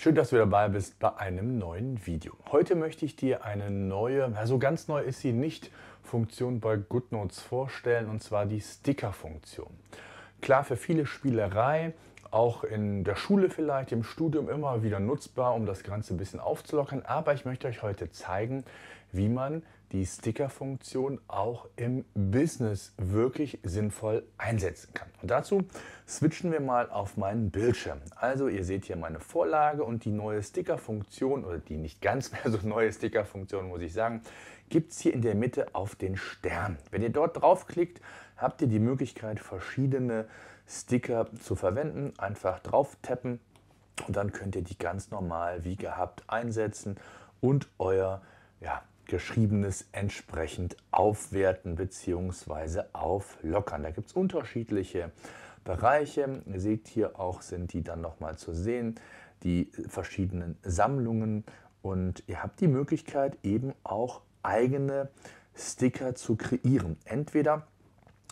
Schön, dass du dabei bist bei einem neuen Video. Heute möchte ich dir eine neue, also ganz neu ist sie nicht, Funktion bei GoodNotes vorstellen, und zwar die Sticker-Funktion. Klar, für viele Spielerei, auch in der Schule vielleicht, im Studium immer wieder nutzbar, um das Ganze ein bisschen aufzulockern. Aber ich möchte euch heute zeigen, wie man die Sticker-Funktion auch im Business wirklich sinnvoll einsetzen kann. Und dazu switchen wir mal auf meinen Bildschirm. Also ihr seht hier meine Vorlage und die neue Sticker-Funktion oder die nicht ganz mehr so neue Sticker-Funktion, muss ich sagen, gibt es hier in der Mitte auf den Stern. Wenn ihr dort draufklickt, habt ihr die Möglichkeit, verschiedene Sticker zu verwenden. Einfach drauf tappen und dann könnt ihr die ganz normal wie gehabt einsetzen und euer ja, Geschriebenes entsprechend aufwerten bzw. auflockern. Da gibt es unterschiedliche Bereiche. Ihr seht hier auch, sind die dann nochmal zu sehen, die verschiedenen Sammlungen. Und ihr habt die Möglichkeit, eben auch eigene Sticker zu kreieren. Entweder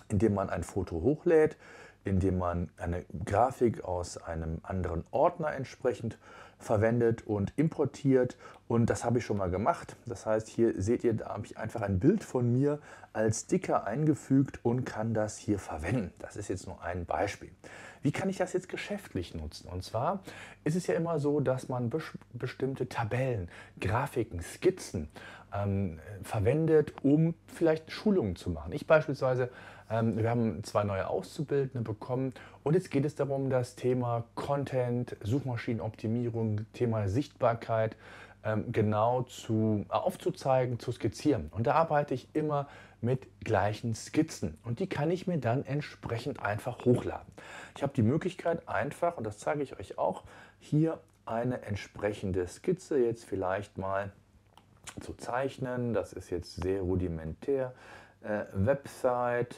indem man ein Foto hochlädt, indem man eine Grafik aus einem anderen Ordner entsprechend verwendet und importiert. Und das habe ich schon mal gemacht. Das heißt, hier seht ihr, da habe ich einfach ein Bild von mir als Sticker eingefügt und kann das hier verwenden. Das ist jetzt nur ein Beispiel. Wie kann ich das jetzt geschäftlich nutzen? Und zwar ist es ja immer so, dass man bestimmte Tabellen, Grafiken, Skizzen ähm, verwendet, um vielleicht Schulungen zu machen. Ich beispielsweise, ähm, wir haben zwei neue Auszubildende bekommen und jetzt geht es darum, das Thema Content, Suchmaschinenoptimierung, Thema Sichtbarkeit ähm, genau zu, äh, aufzuzeigen, zu skizzieren. Und da arbeite ich immer mit gleichen Skizzen und die kann ich mir dann entsprechend einfach hochladen. Ich habe die Möglichkeit einfach, und das zeige ich euch auch, hier eine entsprechende Skizze jetzt vielleicht mal zu zeichnen. Das ist jetzt sehr rudimentär. Äh, Website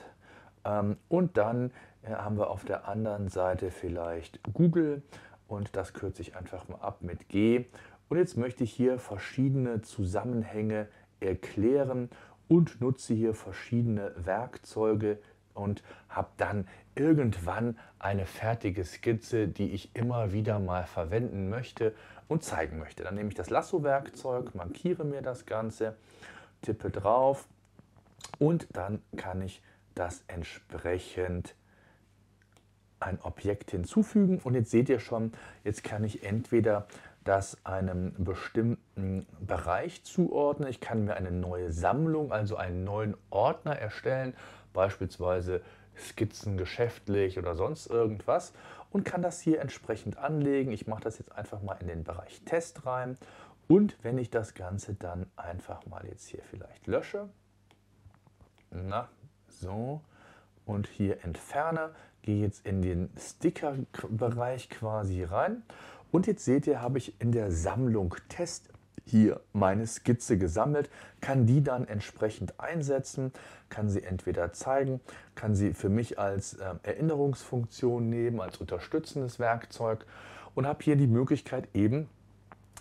ähm, und dann äh, haben wir auf der anderen Seite vielleicht Google und das kürze ich einfach mal ab mit G. Und jetzt möchte ich hier verschiedene Zusammenhänge erklären und nutze hier verschiedene Werkzeuge, und habe dann irgendwann eine fertige Skizze, die ich immer wieder mal verwenden möchte und zeigen möchte. Dann nehme ich das Lasso-Werkzeug, markiere mir das Ganze, tippe drauf und dann kann ich das entsprechend ein Objekt hinzufügen. Und jetzt seht ihr schon, jetzt kann ich entweder das einem bestimmten Bereich zuordnen. Ich kann mir eine neue Sammlung, also einen neuen Ordner erstellen beispielsweise Skizzen geschäftlich oder sonst irgendwas und kann das hier entsprechend anlegen. Ich mache das jetzt einfach mal in den Bereich Test rein und wenn ich das Ganze dann einfach mal jetzt hier vielleicht lösche, na, so, und hier entferne, gehe jetzt in den Sticker-Bereich quasi rein und jetzt seht ihr, habe ich in der Sammlung Test hier meine Skizze gesammelt, kann die dann entsprechend einsetzen, kann sie entweder zeigen, kann sie für mich als äh, Erinnerungsfunktion nehmen, als unterstützendes Werkzeug und habe hier die Möglichkeit eben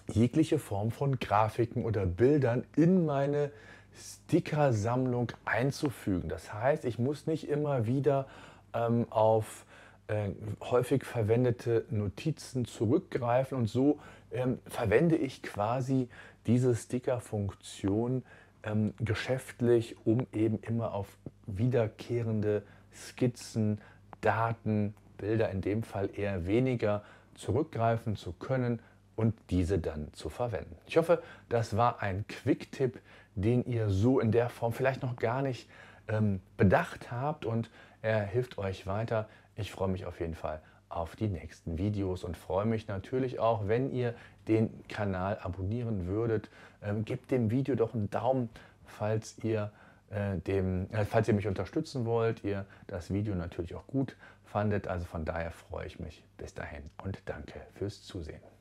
jegliche Form von Grafiken oder Bildern in meine Sticker-Sammlung einzufügen. Das heißt, ich muss nicht immer wieder ähm, auf äh, häufig verwendete Notizen zurückgreifen und so ähm, verwende ich quasi diese Sticker-Funktion ähm, geschäftlich, um eben immer auf wiederkehrende Skizzen, Daten, Bilder in dem Fall eher weniger zurückgreifen zu können und diese dann zu verwenden. Ich hoffe, das war ein Quick-Tipp, den ihr so in der Form vielleicht noch gar nicht ähm, bedacht habt und er hilft euch weiter ich freue mich auf jeden Fall auf die nächsten Videos und freue mich natürlich auch, wenn ihr den Kanal abonnieren würdet. Ähm, gebt dem Video doch einen Daumen, falls ihr, äh, dem, äh, falls ihr mich unterstützen wollt, ihr das Video natürlich auch gut fandet. Also von daher freue ich mich. Bis dahin und danke fürs Zusehen.